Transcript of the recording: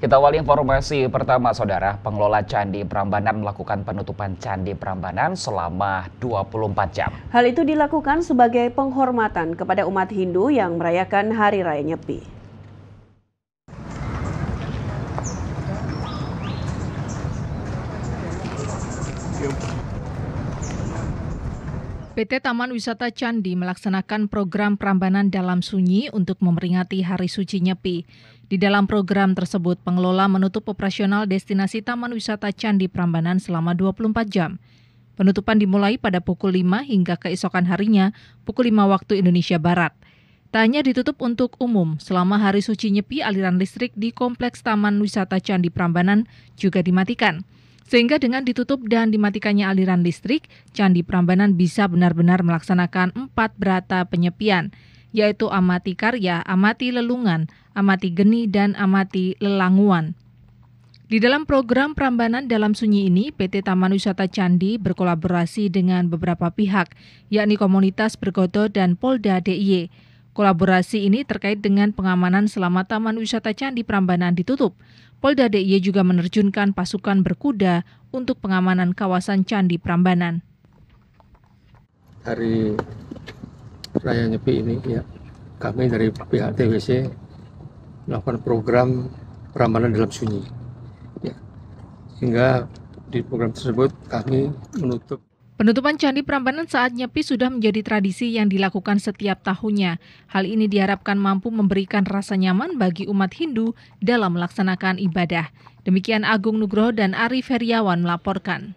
Kita awali informasi pertama, Saudara. Pengelola Candi Prambanan melakukan penutupan Candi Prambanan selama 24 jam. Hal itu dilakukan sebagai penghormatan kepada umat Hindu yang merayakan Hari Raya Nyepi. PT Taman Wisata Candi melaksanakan program perambanan dalam sunyi untuk memperingati Hari Suci Nyepi. Di dalam program tersebut, pengelola menutup operasional destinasi Taman Wisata Candi Prambanan selama 24 jam. Penutupan dimulai pada pukul 5 hingga keesokan harinya pukul 5 waktu Indonesia Barat. Tanya ditutup untuk umum, selama Hari Suci Nyepi aliran listrik di Kompleks Taman Wisata Candi Prambanan juga dimatikan. Sehingga dengan ditutup dan dimatikannya aliran listrik, Candi Prambanan bisa benar-benar melaksanakan empat berata penyepian, yaitu amati karya, amati lelungan, amati geni, dan amati lelanguan. Di dalam program Prambanan dalam Sunyi ini, PT Taman Wisata Candi berkolaborasi dengan beberapa pihak, yakni komunitas Bergoto dan Polda DIY. Kolaborasi ini terkait dengan pengamanan selama Taman Wisata Candi Prambanan ditutup. Polda DIY juga menerjunkan pasukan berkuda untuk pengamanan kawasan Candi Prambanan. Hari Raya Nyepi ini, ya, kami dari pihak TWC melakukan program Prambanan dalam sunyi. Ya. Sehingga di program tersebut kami menutup Penutupan Candi Prambanan saat Nyepi sudah menjadi tradisi yang dilakukan setiap tahunnya. Hal ini diharapkan mampu memberikan rasa nyaman bagi umat Hindu dalam melaksanakan ibadah. Demikian Agung Nugroho dan Arif Heriawan melaporkan.